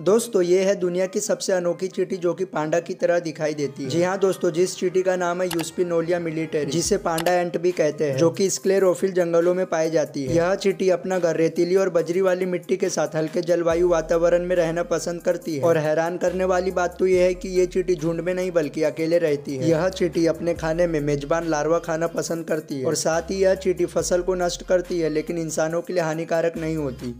दोस्तों ये है दुनिया की सबसे अनोखी चीटी जो कि पांडा की तरह दिखाई देती है जी हाँ दोस्तों जिस चीटी का नाम है यूस्पी नोलिया मिलिटरी जिसे पांडा एंट भी कहते हैं जो कि स्क्लेरोफिल जंगलों में पाई जाती है यह चीटी अपना घर रेतीली और बजरी वाली मिट्टी के साथ हल्के जलवायु वातावरण में रहना पसंद करती है और हैरान करने वाली बात तो यह है की ये चीटी झुंड में नहीं बल्कि अकेले रहती है यह चीटी अपने खाने में मेजबान लार्वा खाना पसंद करती है और साथ ही यह चीटी फसल को नष्ट करती है लेकिन इंसानों के लिए हानिकारक नहीं होती